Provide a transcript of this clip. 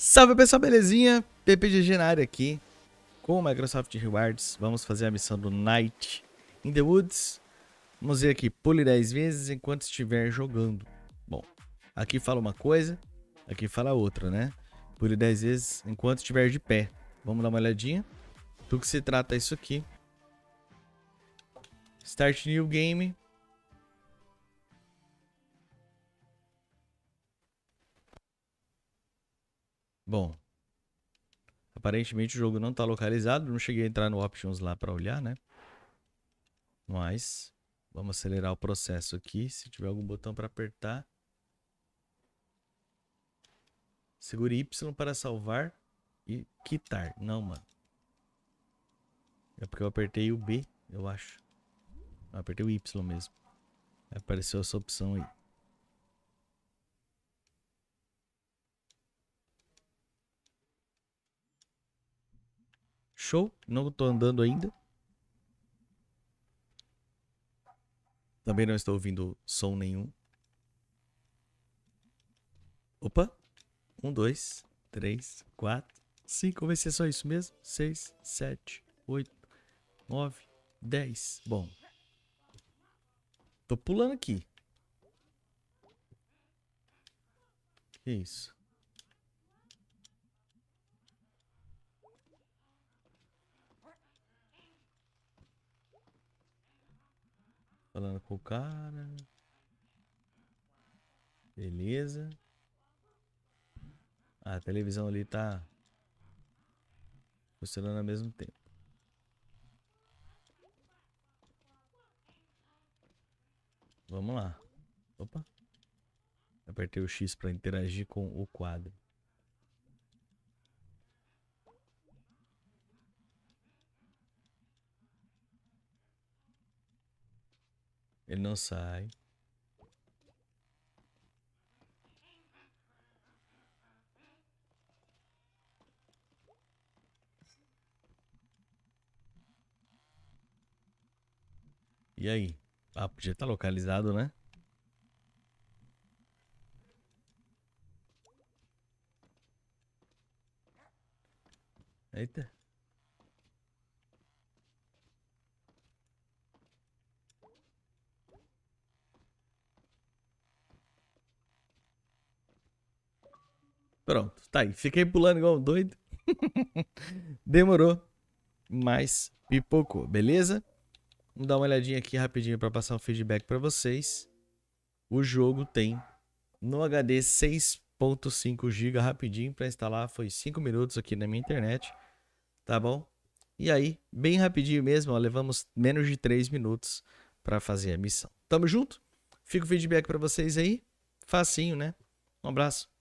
Salve pessoal, belezinha? PPGG na aqui com o Microsoft Rewards. Vamos fazer a missão do Night in the Woods. Vamos ver aqui, pule 10 vezes enquanto estiver jogando. Bom, aqui fala uma coisa, aqui fala outra, né? Pule 10 vezes enquanto estiver de pé. Vamos dar uma olhadinha. Do que se trata isso aqui. Start New Game. Bom, aparentemente o jogo não está localizado. Não cheguei a entrar no Options lá para olhar, né? Mas vamos acelerar o processo aqui. Se tiver algum botão para apertar. Segure Y para salvar e quitar. Não, mano. É porque eu apertei o B, eu acho. Eu apertei o Y mesmo. Apareceu essa opção aí. Show. Não tô andando ainda. Também não estou ouvindo som nenhum. Opa. Um, dois, três, quatro, cinco. Vai ser só isso mesmo. Seis, sete, oito, nove, dez. Bom. Tô pulando aqui. Que isso? Falando com o cara. Beleza. Ah, a televisão ali tá funcionando ao mesmo tempo. Vamos lá. Opa. Apertei o X para interagir com o quadro. Ele não sai. E aí? Ah, podia estar tá localizado, né? Eita. Pronto, tá aí. Fiquei pulando igual um doido. Demorou, mas pipocou, beleza? Vamos dar uma olhadinha aqui rapidinho para passar um feedback para vocês. O jogo tem no HD 6.5 GB rapidinho para instalar, foi 5 minutos aqui na minha internet, tá bom? E aí, bem rapidinho mesmo, ó, levamos menos de 3 minutos para fazer a missão. Tamo junto? Fica o feedback para vocês aí. Facinho, né? Um abraço.